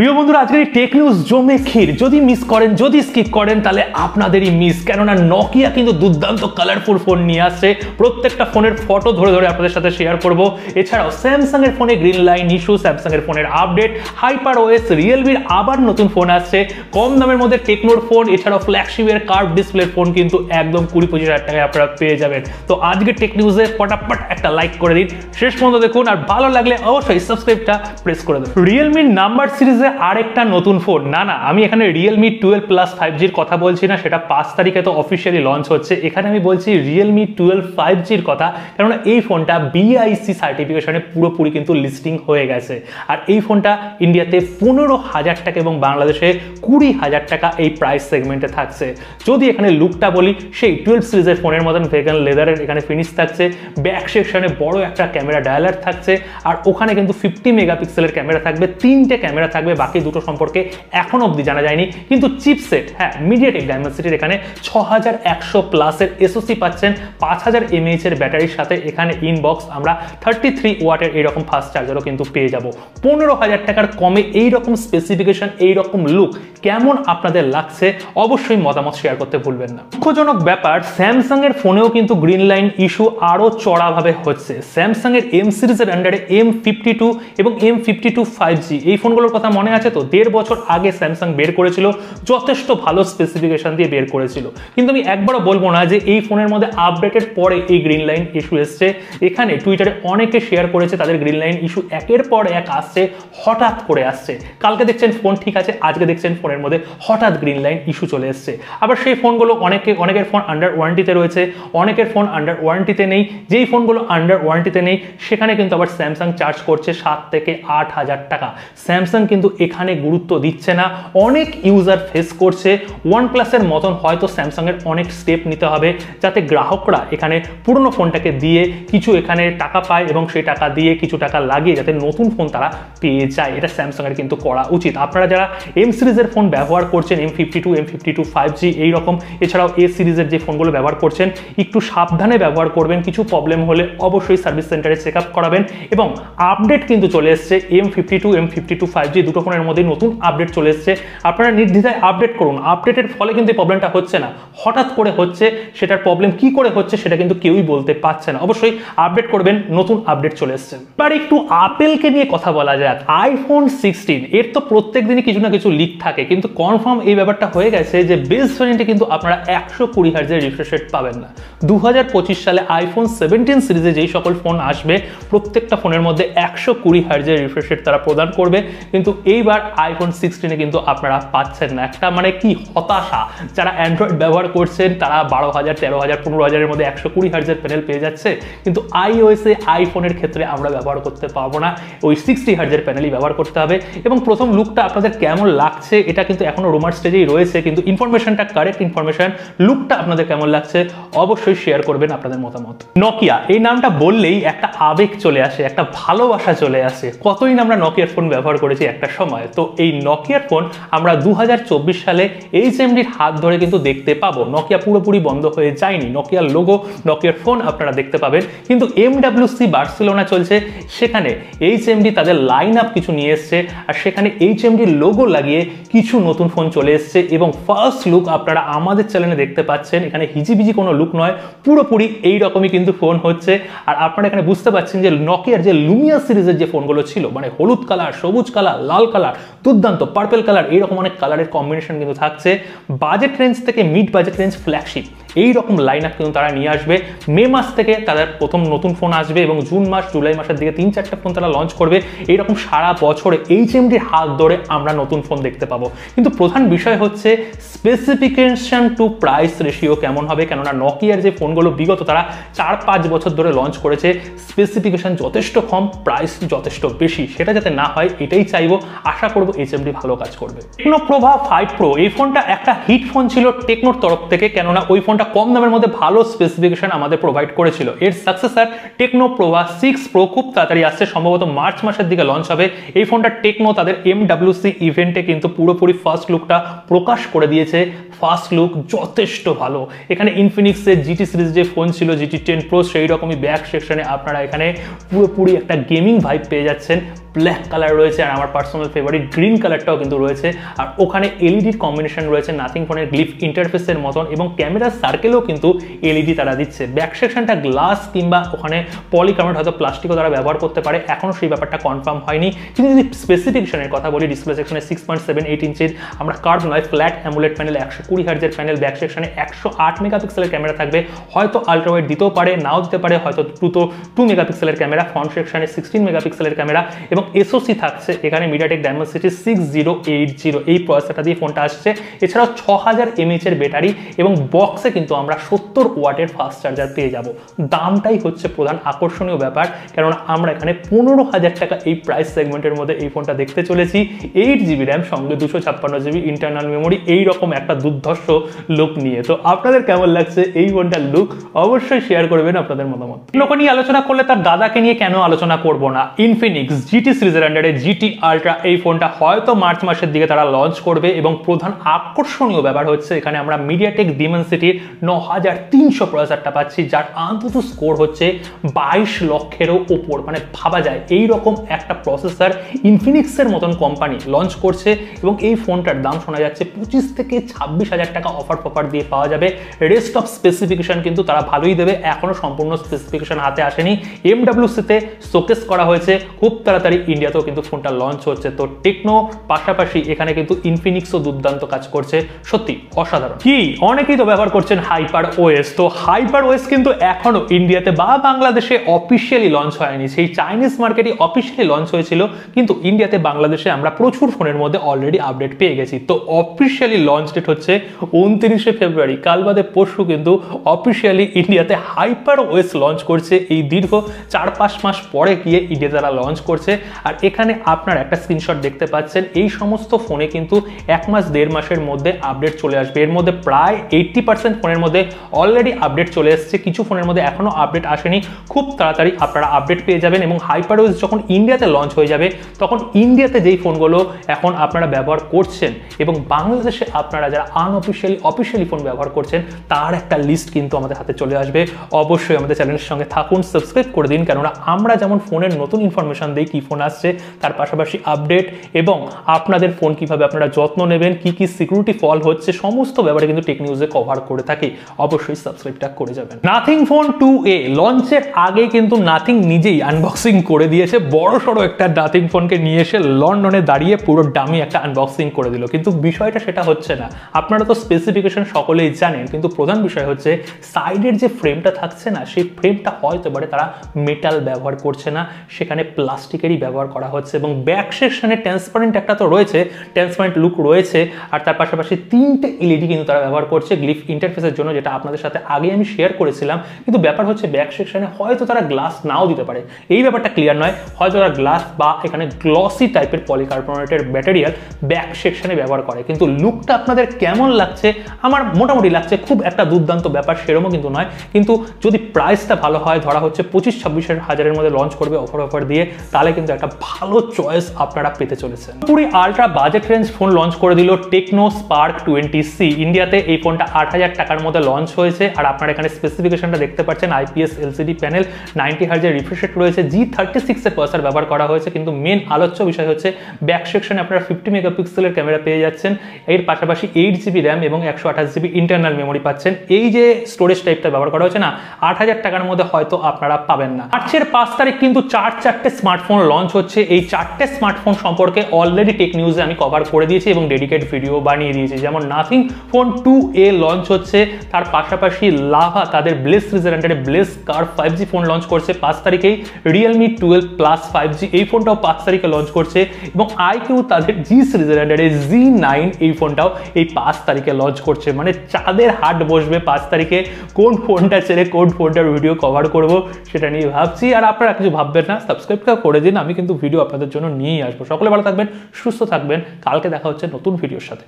প্রিয় বন্ধুরা আজকের এই টেক নিউজ জমে ক্ষীর যদি মিস করেন যদি স্কিপ করেন তাহলে আপনাদেরই মিস কেননা নকিয়া কিন্তু দুর্দান্ত কালারফুল ফোন নিয়ে আসছে প্রত্যেকটা ফোনের ফটো ধরে ধরে আপনাদের সাথে শেয়ার করব এছাড়াও স্যামসাংয়ের ফোনে গ্রিন লাইন ইস্যু স্যামসাংয়ের ফোনের আপডেট হাইপার ওএস রিয়েলমির আবার নতুন ফোন আসছে কম দামের মধ্যে টেকনোর ফোন এছাড়াও ফ্ল্যাগশিপের কার্ভ ডিসপ্লের ফোন কিন্তু একদম কুড়ি পঁচিশ হাজার টাকায় আপনারা পেয়ে যাবেন তো আজকে টেক নিউজে ফটাফট একটা লাইক করে দিন শেষ পর্যন্ত দেখুন আর ভালো লাগলে অবশ্যই সাবস্ক্রাইবটা প্রেস করে দেবেন রিয়েলমির নাম্বার সিরিজে আরেকটা নতুন ফোন না না আমি এখানে রিয়েলমি টুয়েলভ প্লাস ফাইভ জির কথা বলছি না সেটা পাঁচ তারিখে তো অফিসিয়ালি লঞ্চ হচ্ছে এখানে আমি বলছি রিয়েলমি টুয়েলভ ফাইভ জির কথা কেননা এই ফোনটা বিআইসি সার্টিফিকেশনে পুরোপুরি কিন্তু লিস্টিং হয়ে গেছে আর এই ফোনটা ইন্ডিয়াতে পনেরো হাজার টাকা এবং বাংলাদেশে কুড়ি হাজার টাকা এই প্রাইস সেগমেন্টে থাকছে যদি এখানে লুকটা বলি সেই টুয়েলভ সিরিজের ফোনের মতন ভেগান লেদারের এখানে ফিনিশ থাকছে ব্যাক সেকশনে বড় একটা ক্যামেরা ডায়ালার থাকছে আর ওখানে কিন্তু ফিফটি মেগাপিক্সেলের ক্যামেরা থাকবে তিনটে ক্যামেরা থাকবে বাকি দুটো সম্পর্কে এখন অবধি জানা যায়নি কিন্তু চিপসেট হ্যাঁ মিডিয়াটেক ডাইমেন্সিটির এখানে ছ হাজার একশো প্লাসের এসওসি পাচ্ছেন পাঁচ হাজার এমএইচের ব্যাটারির সাথে এখানে ইনবক্স আমরা থার্টি থ্রি ওয়াটের এইরকম ফাস্ট চার্জারও কিন্তু পেয়ে যাব পনেরো হাজার টাকার কমে এইরকম স্পেসিফিকেশন এইরকম লুক কেমন আপনাদের লাগছে অবশ্যই মতামত শেয়ার করতে ভুলবেন না দুঃখজনক ব্যাপার স্যামসাং এর ফোনেও কিন্তু গ্রিন লাইন ইস্যু আরও চড়াভাবে হচ্ছে স্যামসাং এর এম সিরিজের আন্ডারে এম ফিফটি টু এবং M fifty two five G এই ফোনগুলোর কথা মনে আছে তো দেড় বছর আগে স্যামসাং বের করেছিল যথেষ্ট ভালো স্পেসিফিকেশান দিয়ে বের করেছিল কিন্তু আমি একবারও বলবো না যে এই ফোনের মধ্যে আপডেটের পরে এই গ্রিন লাইন ইস্যু এসছে এখানে টুইটারে অনেকে শেয়ার করেছে তাদের গ্রিন লাইন ইস্যু একের পর এক আসছে হঠাৎ করে আসছে কালকে দেখছেন ফোন ঠিক আছে আজকে দেখছেন ফোনের মধ্যে হঠাৎ গ্রিন লাইন ইস্যু চলে এসছে আবার সেই ফোনগুলো অনেকে অনেকের ফোন আন্ডার ওয়ারেন্টিতে রয়েছে অনেকের ফোন আন্ডার ওয়ারেন্টিতে নেই যেই ফোনগুলো আন্ডার ওয়ারেন্টিতে নেই সেখানে কিন্তু আবার স্যামসাং চার্জ করছে সাত থেকে আট হাজার টাকা স্যামসাং কিন্তু এখানে গুরুত্ব দিচ্ছে না অনেক ইউজার ফেস করছে ওয়ান প্লাসের মতন হয়তো স্যামসাংয়ের অনেক স্টেপ নিতে হবে যাতে গ্রাহকরা এখানে পুরনো ফোনটাকে দিয়ে কিছু এখানে টাকা পায় এবং সেই টাকা দিয়ে কিছু টাকা লাগিয়ে যাতে নতুন ফোন তারা পেয়ে যায় এটা স্যামসাংয়ের কিন্তু করা উচিত আপনারা যারা এম সিরিজের ফোন ব্যবহার করছেন M fifty two M fifty two five G এইরকম এছাড়াও এ সিরিজের যে ফোনগুলো ব্যবহার করছেন একটু সাবধানে ব্যবহার করবেন কিছু প্রবলেম হলে অবশ্যই সার্ভিস সেন্টারে চেক আপ করাবেন এবং আপডেট কিন্তু চলে এসছে M fifty two M fifty two five G দুটো ফোনের মধ্যে নতুন আপডেট চলে এসছে আপনারা নির্দ্বিধায় আপডেট করুন আপডেটের ফলে কিন্তু প্রবলেমটা হচ্ছে না হঠাৎ করে হচ্ছে সেটার প্রবলেম কি করে হচ্ছে সেটা কিন্তু কেউই বলতে পারছে না অবশ্যই আপডেট করবেন নতুন আপডেট চলে এসছে এবার একটু আপেলকে নিয়ে কথা বলা যাক আইফোন সিক্সটিন এর তো প্রত্যেক দিনই কিছু না কিছু লিক থাকে কিন্তু কনফার্ম এই ব্যাপারটা হয়ে গেছে যে বেস ভ্যারিয়েন্টে কিন্তু আপনারা একশো কুড়ি হাজার রিফ্রেশেট পাবেন না দু সালে আইফোন সেভেন্টিন সিরিজে যেই সকল ফোন আসবে প্রত্যেকটা ফোনের মধ্যে একশো কুড়ি হাজার রিফ্রেশ তারা প্রদান করবে কিন্তু এইবার আইফোন সিক্সটিনে কিন্তু আপনারা পাচ্ছেন না একটা মানে কি হতাশা যারা অ্যান্ড্রয়েড ব্যবহার করছেন তারা বারো হাজার তেরো হাজার পনেরো হাজারের মধ্যে একশো কুড়ি হাজার প্যানেল পেয়ে যাচ্ছে কিন্তু আইওএসে আইফোনের ক্ষেত্রে আমরা ব্যবহার করতে পারবো না ওই সিক্সটি হার্জের প্যানেলই ব্যবহার করতে হবে এবং প্রথম লুকটা আপনাদের কেমন লাগছে এটা কিন্তু এখনও রোমার স্টেজেই রয়েছে কিন্তু ইনফরমেশনটা কারেক্ট ইনফরমেশন লুকটা আপনাদের কেমন লাগছে অবশ্যই শেয়ার করবেন আপনাদের মতামত নকিয়া এই নামটা বললেই একটা আবেগ চলে আসে একটা ভালোবাসা চলে আসে কতই না আমরা নকিয়ার ফোন ব্যবহার করেছি একটা সময় তো এই নকিয়ার ফোন আমরা দু সালে এইচএমডির হাত ধরে কিন্তু দেখতে পাবো নকিয়া পুরোপুরি বন্ধ হয়ে যায়নি নকিয়ার লোগো নকিয়ার ফোন আপনারা দেখতে পাবেন কিন্তু এমডাব্লিউসি বার্সেলোনা চলছে সেখানে এইচএমডি তাদের লাইন আপ কিছু নিয়ে এসছে আর সেখানে এইচএমডির লোগো লাগিয়ে কিছু নতুন ফোন চলে এসছে এবং ফার্স্ট লুক আপনারা আমাদের চ্যানেলে দেখতে পাচ্ছেন এখানে হিজিবিজি কোনো লুক নয় পুরোপুরি এই রকমই কিন্তু ফোন হচ্ছে আর আপনারা এখানে বুঝতে পাচ্ছেন যে নকিয়ার যে লুমিয়া সিরিজের যে ফোনগুলো ছিল মানে হলুদ কালার সবুজ কালার লাল কালার দুর্দান্ত পার্পেল কালার এইরকম অনেক কালারের কম্বিনেশন কিন্তু থাকছে বাজেট রেঞ্জ থেকে মিড বাজেট রেঞ্জ ফ্ল্যাগশিপ এই রকম লাইন আপ কিন্তু তারা নিয়ে আসবে মে মাস থেকে তাদের প্রথম নতুন ফোন আসবে এবং জুন মাস জুলাই মাসের দিকে তিন চারটা ফোন তারা লঞ্চ করবে এইরকম সারা বছরে এইচ এমডির হাত ধরে আমরা নতুন ফোন দেখতে পাবো কিন্তু প্রধান বিষয় হচ্ছে স্পেসিফিকেশন টু প্রাইস রেশিও কেমন হবে কেননা নকিয়ার যে ফোনগুলো বিগত তারা চার পাঁচ বছর ধরে লঞ্চ করেছে স্পেসিফিকেশন যথেষ্ট কম প্রাইস যথেষ্ট বেশি সেটা যাতে না হয় এটাই চাইবো আশা করবো এইচ এমডি ভালো কাজ করবে টেকনো প্রভা ফাইভ প্রো এই ফোনটা একটা হিট ফোন ছিল টেকনোর তরফ থেকে কেননা ওই ফোন ফোনটা কম দামের মধ্যে ভালো স্পেসিফিকেশন আমাদের প্রোভাইড করেছিল এর successor Tecno Pova six pro খুব তাড়াতাড়ি আসছে সম্ভবত মার্চ মাসের দিকে লঞ্চ হবে এই ফোনটা টেকনো তাদের এম ইভেন্টে কিন্তু পুরোপুরি ফার্স্ট লুকটা প্রকাশ করে দিয়েছে ফার্স্ট লুক যথেষ্ট ভালো এখানে ইনফিনিক্সের জিটি সিরিজ যে ফোন ছিল জিটি টেন প্রো সেই রকমই ব্যাক সেকশনে আপনারা এখানে পুরোপুরি একটা গেমিং ভাইব পেয়ে যাচ্ছেন ব্ল্যাক কালার রয়েছে আর আমার পার্সোনাল ফেভারিট গ্রিন কালারটাও কিন্তু রয়েছে আর ওখানে এলইডির কম্বিনেশন e রয়েছে নাথিং ফোনের গ্লিফ ইন্টারফেসের মতন এবং ক্যামেরার সার্কেলেও কিন্তু এলইডি e তারা দিচ্ছে ব্যাক সেকশনটা গ্লাস কিংবা ওখানে পলিকার্বনেট হয়তো প্লাস্টিকও তারা ব্যবহার করতে পারে এখনও সেই ব্যাপারটা কনফার্ম হয়নি কিন্তু যদি স্পেসিফিকেশনের কথা বলি ডিসপ্লে সেকশনে সিক্স পয়েন্ট সেভেন এইট ইঞ্চের আমরা কার্ড নয় ফ্ল্যাট অ্যামুলেট প্যানেল একশো কুড়ি হার্জের প্যানেল ব্যাক সেকশনে একশো আট মেগাপিক্সেলের ক্যামেরা থাকবে হয়তো আলট্রাওয়াইড দিতেও পারে নাও দিতে পারে হয়তো টু তো টু মেগাপিক্সেলের ক্যামেরা ফ্রন্ট সেকশনে সিক্সটিন মেগাপিক্সেলের ক্যামেরা এবং এবং এসওসি থাকছে এখানে MediaTek Dimensity six zero eight zero এই প্রসেসটা দিয়ে ফোনটা আসছে এছাড়াও ছ হাজার এমএচের ব্যাটারি এবং বক্সে কিন্তু আমরা সত্তর ওয়াটের ফাস্ট চার্জার পেয়ে যাব দামটাই হচ্ছে প্রধান আকর্ষণীয় ব্যাপার কারণ আমরা এখানে পনেরো হাজার টাকা এই প্রাইস সেগমেন্টের মধ্যে এই ফোনটা দেখতে চলেছি এইট জিবি র্যাম সঙ্গে দুশো ছাপ্পান্ন জিবি ইন্টারনাল মেমোরি এইরকম একটা দুর্ধর্ষ লুক নিয়ে তো আপনাদের কেমন লাগছে এই ফোনটার লুক অবশ্যই শেয়ার করবেন আপনাদের মতামত লোক নিয়ে আলোচনা করলে তার দাদাকে নিয়ে কেন আলোচনা করবো না ইনফিনিক্স জিটি জিটি সিরিজের আন্ডারে জিটি আলট্রা এই ফোনটা হয়তো মার্চ মাসের দিকে তারা লঞ্চ করবে এবং প্রধান আকর্ষণীয় ব্যাপার হচ্ছে এখানে আমরা মিডিয়াটেক সিটির ন হাজার তিনশো প্রসেসারটা পাচ্ছি যার অন্তত স্কোর হচ্ছে বাইশ লক্ষেরও ওপর মানে ভাবা যায় এই রকম একটা প্রসেসার ইনফিনিক্সের মতন কোম্পানি লঞ্চ করছে এবং এই ফোনটার দাম শোনা যাচ্ছে পঁচিশ থেকে ছাব্বিশ হাজার টাকা অফার ফফার দিয়ে পাওয়া যাবে রেস্ট অফ স্পেসিফিকেশান কিন্তু তারা ভালোই দেবে এখনও সম্পূর্ণ স্পেসিফিকেশান হাতে আসেনি এমডাব্লিউসিতে শোকেস করা হয়েছে খুব তাড়াতাড়ি ইন্ডিয়াতেও কিন্তু ফোনটা লঞ্চ হচ্ছে তো টেকনো পাশাপাশি এখানে কিন্তু ইনফিনিক্সও দুর্দান্ত কাজ করছে সত্যি অসাধারণ কি অনেকেই তো ব্যবহার করছেন হাইপার ওয়েস তো হাইপার ওয়েস কিন্তু এখনো ইন্ডিয়াতে বা বাংলাদেশে অফিসিয়ালি লঞ্চ হয়নি সেই চাইনিজ মার্কেটে অফিসিয়ালি লঞ্চ হয়েছিল কিন্তু ইন্ডিয়াতে বাংলাদেশে আমরা প্রচুর ফোনের মধ্যে অলরেডি আপডেট পেয়ে গেছি তো অফিসিয়ালি লঞ্চ ডেট হচ্ছে উনত্রিশে ফেব্রুয়ারি কাল বাদে পরশু কিন্তু অফিসিয়ালি ইন্ডিয়াতে হাইপার ওয়েস লঞ্চ করছে এই দীর্ঘ চার পাঁচ মাস পরে গিয়ে ইন্ডিয়া তারা লঞ্চ করছে আর এখানে আপনার একটা স্ক্রিনশট দেখতে পাচ্ছেন এই সমস্ত ফোনে কিন্তু এক মাস দেড় মাসের মধ্যে আপডেট চলে আসবে এর মধ্যে প্রায় এইট্টি পার্সেন্ট ফোনের মধ্যে অলরেডি আপডেট চলে এসছে কিছু ফোনের মধ্যে এখনও আপডেট আসেনি খুব তাড়াতাড়ি আপনারা আপডেট পেয়ে যাবেন এবং ওয়েস যখন ইন্ডিয়াতে লঞ্চ হয়ে যাবে তখন ইন্ডিয়াতে যেই ফোনগুলো এখন আপনারা ব্যবহার করছেন এবং বাংলাদেশে আপনারা যারা আনঅফিসিয়ালি অফিসিয়ালি ফোন ব্যবহার করছেন তার একটা লিস্ট কিন্তু আমাদের হাতে চলে আসবে অবশ্যই আমাদের চ্যানেলের সঙ্গে থাকুন সাবস্ক্রাইব করে দিন কেননা আমরা যেমন ফোনের নতুন ইনফরমেশন দিই কী ফোন ফোন আসছে তার পাশাপাশি আপডেট এবং আপনাদের ফোন কিভাবে আপনারা যত্ন নেবেন কি কি সিকিউরিটি ফল হচ্ছে সমস্ত ব্যাপারে কিন্তু টেক নিউজে কভার করে থাকি অবশ্যই সাবস্ক্রাইবটা করে যাবেন নাথিং ফোন টু এ লঞ্চের আগে কিন্তু নাথিং নিজেই আনবক্সিং করে দিয়েছে বড় সড়ো একটা নাথিং ফোনকে নিয়ে এসে লন্ডনে দাঁড়িয়ে পুরো দামি একটা আনবক্সিং করে দিল কিন্তু বিষয়টা সেটা হচ্ছে না আপনারা তো স্পেসিফিকেশন সকলেই জানেন কিন্তু প্রধান বিষয় হচ্ছে সাইডের যে ফ্রেমটা থাকছে না সেই ফ্রেমটা হয়তো পারে তারা মেটাল ব্যবহার করছে না সেখানে প্লাস্টিকেরই ব্যবহার ব্যবহার করা হচ্ছে এবং ব্যাক সেকশনে ট্রান্সপারেন্ট একটা তো রয়েছে ট্রান্সপারেন্ট লুক রয়েছে আর তার পাশাপাশি তিনটে এলইডি কিন্তু তারা ব্যবহার করছে গ্লিফ ইন্টারফেসের জন্য যেটা আপনাদের সাথে আগে আমি শেয়ার করেছিলাম কিন্তু ব্যাপার হচ্ছে ব্যাক সেকশনে হয়তো তারা গ্লাস নাও দিতে পারে এই ব্যাপারটা ক্লিয়ার নয় হয়তো তারা গ্লাস বা এখানে গ্লসি টাইপের পলিকার্বনেটের ব্যাটেরিয়াল ব্যাক সেকশনে ব্যবহার করে কিন্তু লুকটা আপনাদের কেমন লাগছে আমার মোটামুটি লাগছে খুব একটা দুর্দান্ত ব্যাপার সেরমও কিন্তু নয় কিন্তু যদি প্রাইসটা ভালো হয় ধরা হচ্ছে পঁচিশ ছাব্বিশ হাজারের মধ্যে লঞ্চ করবে অফার অফার দিয়ে তাহলে কিন্তু একটা ভালো চয়েস আপনারা পেতে চলেছেন পুরি ultra budget range phone launch করে দিল টেকনো স্পার্ক টোয়েন্টি সি ইন্ডিয়াতে এই ফোনটা আট হাজার টাকার মধ্যে লঞ্চ হয়েছে আর আপনারা এখানে স্পেসিফিকেশনটা দেখতে পাচ্ছেন আইপিএস এলসিডি প্যানেল নাইনটি হার্জের রিফ্রেশেট রয়েছে জি থার্টি সিক্সের প্রসার ব্যবহার করা হয়েছে কিন্তু মেন আলোচ্য বিষয় হচ্ছে ব্যাক সেকশনে আপনারা ফিফটি মেগাপিক্সেলের ক্যামেরা পেয়ে যাচ্ছেন এর পাশাপাশি এইট জিবি র্যাম এবং একশো আঠাশ জিবি ইন্টারনাল মেমোরি পাচ্ছেন এই যে স্টোরেজ টাইপটা ব্যবহার করা হয়েছে না আট হাজার টাকার মধ্যে হয়তো আপনারা পাবেন না মার্চের পাঁচ তারিখ কিন্তু চার চারটে স্মার্টফোন লঞ্চ লঞ্চ হচ্ছে এই চারটে স্মার্টফোন সম্পর্কে অলরেডি টেক নিউজে আমি কভার করে দিয়েছি এবং ডেডিকেট ভিডিও বানিয়ে দিয়েছি যেমন Nothing phone two a launch হচ্ছে তার পাশাপাশি লাভা তাদের ব্লেস সিরিজের Blaze curve five G phone launch করছে পাঁচ তারিখেই Realme twelve plus five G এই ফোনটাও পাঁচ তারিখে লঞ্চ করছে এবং আইকিউ তাদের জি সিরিজের জি নাইন এই ফোনটাও এই পাঁচ তারিখে লঞ্চ করছে মানে চাঁদের হাট বসবে পাঁচ তারিখে কোন ফোনটা ছেড়ে কোন ফোনটার ভিডিও কভার করব সেটা নিয়ে ভাবছি আর আপনারা কিছু ভাববেন না সাবস্ক্রাইবটা করে দিন আমি আমি কিন্তু ভিডিও আপনাদের জন্য নিয়েই আসবো সকলে ভালো থাকবেন সুস্থ থাকবেন কালকে দেখা হচ্ছে নতুন ভিডিওর সাথে